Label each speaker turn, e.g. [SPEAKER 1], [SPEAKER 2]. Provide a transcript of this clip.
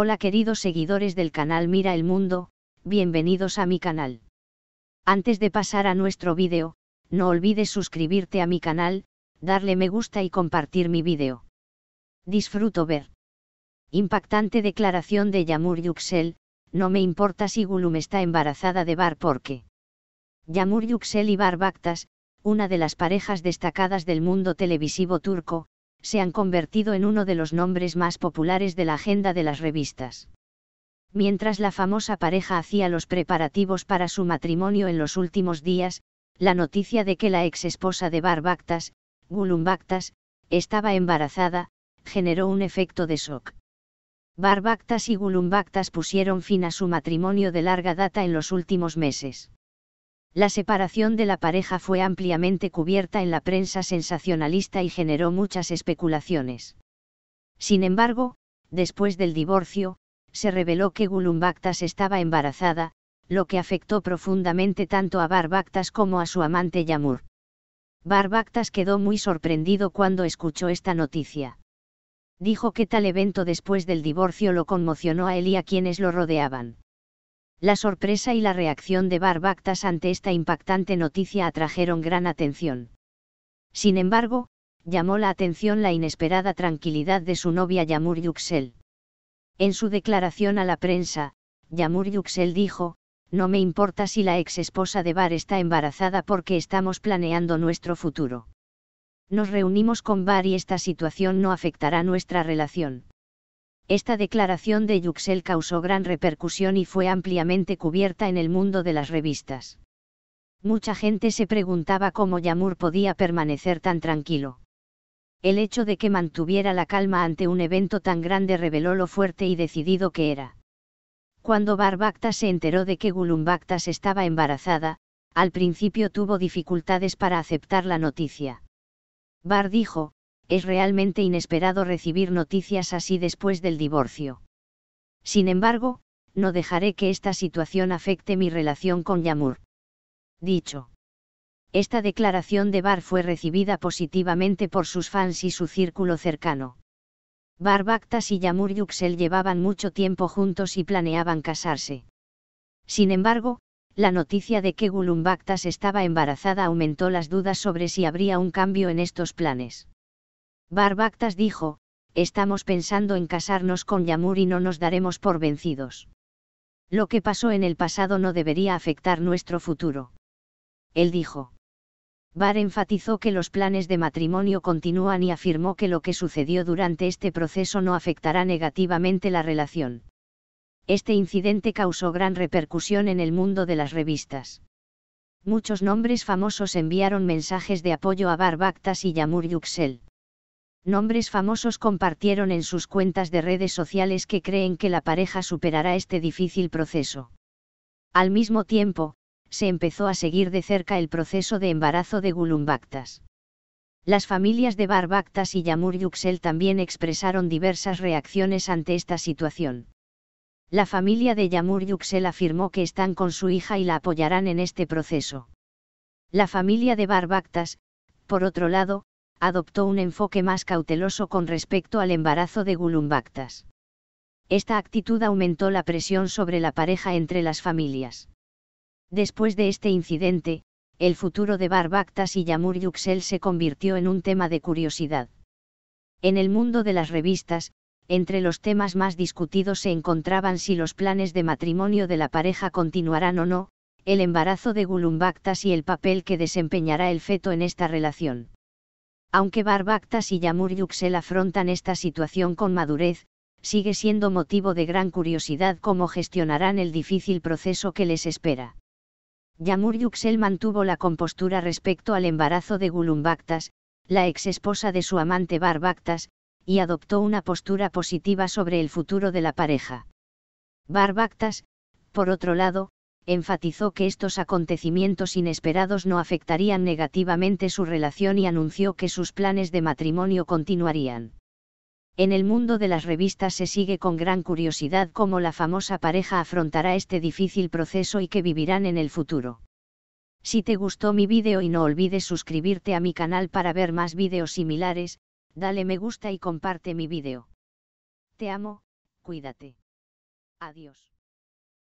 [SPEAKER 1] Hola queridos seguidores del canal Mira el Mundo, bienvenidos a mi canal. Antes de pasar a nuestro vídeo, no olvides suscribirte a mi canal, darle me gusta y compartir mi vídeo. Disfruto ver. Impactante declaración de Yamur Yuxel, no me importa si Gulum está embarazada de Bar porque. Yamur Yuxel y Bar Baktas, una de las parejas destacadas del mundo televisivo turco, se han convertido en uno de los nombres más populares de la agenda de las revistas. Mientras la famosa pareja hacía los preparativos para su matrimonio en los últimos días, la noticia de que la ex esposa de Barbactas, Gulumbactas, estaba embarazada, generó un efecto de shock. Barbactas y Gulumbactas pusieron fin a su matrimonio de larga data en los últimos meses. La separación de la pareja fue ampliamente cubierta en la prensa sensacionalista y generó muchas especulaciones. Sin embargo, después del divorcio, se reveló que Gulumbaktas estaba embarazada, lo que afectó profundamente tanto a Barbactas como a su amante Yamur. Barbactas quedó muy sorprendido cuando escuchó esta noticia. Dijo que tal evento después del divorcio lo conmocionó a él y a quienes lo rodeaban. La sorpresa y la reacción de Barbactas ante esta impactante noticia atrajeron gran atención. Sin embargo, llamó la atención la inesperada tranquilidad de su novia Yamur Yuxel. En su declaración a la prensa, Yamur Yuxel dijo, no me importa si la ex esposa de Bar está embarazada porque estamos planeando nuestro futuro. Nos reunimos con Bar y esta situación no afectará nuestra relación. Esta declaración de Yuxel causó gran repercusión y fue ampliamente cubierta en el mundo de las revistas. Mucha gente se preguntaba cómo Yamur podía permanecer tan tranquilo. El hecho de que mantuviera la calma ante un evento tan grande reveló lo fuerte y decidido que era. Cuando Barbacta se enteró de que Gulumbactas estaba embarazada, al principio tuvo dificultades para aceptar la noticia. Bar dijo, es realmente inesperado recibir noticias así después del divorcio. Sin embargo, no dejaré que esta situación afecte mi relación con Yamur. Dicho. Esta declaración de Bar fue recibida positivamente por sus fans y su círculo cercano. Bar Bactas y Yamur Yuxel llevaban mucho tiempo juntos y planeaban casarse. Sin embargo, la noticia de que Gulum estaba embarazada aumentó las dudas sobre si habría un cambio en estos planes. Barbactas dijo, estamos pensando en casarnos con Yamur y no nos daremos por vencidos. Lo que pasó en el pasado no debería afectar nuestro futuro. Él dijo. Bar enfatizó que los planes de matrimonio continúan y afirmó que lo que sucedió durante este proceso no afectará negativamente la relación. Este incidente causó gran repercusión en el mundo de las revistas. Muchos nombres famosos enviaron mensajes de apoyo a Bar Bactas y Yamur Yuxel. Nombres famosos compartieron en sus cuentas de redes sociales que creen que la pareja superará este difícil proceso. Al mismo tiempo, se empezó a seguir de cerca el proceso de embarazo de Gulumbactas. Las familias de Barbactas y Yamur Yuxel también expresaron diversas reacciones ante esta situación. La familia de Yamur Yuxel afirmó que están con su hija y la apoyarán en este proceso. La familia de Barbactas, por otro lado, adoptó un enfoque más cauteloso con respecto al embarazo de Gulumbactas. Esta actitud aumentó la presión sobre la pareja entre las familias. Después de este incidente, el futuro de Barbactas y Yamur Yuxel se convirtió en un tema de curiosidad. En el mundo de las revistas, entre los temas más discutidos se encontraban si los planes de matrimonio de la pareja continuarán o no, el embarazo de Gulumbactas y el papel que desempeñará el feto en esta relación. Aunque Barbactas y Yamur Yuxel afrontan esta situación con madurez, sigue siendo motivo de gran curiosidad cómo gestionarán el difícil proceso que les espera. Yamur Yuxel mantuvo la compostura respecto al embarazo de Gulumbactas, la ex esposa de su amante Barbactas, y adoptó una postura positiva sobre el futuro de la pareja. Barbactas, por otro lado, enfatizó que estos acontecimientos inesperados no afectarían negativamente su relación y anunció que sus planes de matrimonio continuarían. En el mundo de las revistas se sigue con gran curiosidad cómo la famosa pareja afrontará este difícil proceso y que vivirán en el futuro. Si te gustó mi vídeo y no olvides suscribirte a mi canal para ver más vídeos similares, dale me gusta y comparte mi vídeo. Te amo, cuídate. Adiós.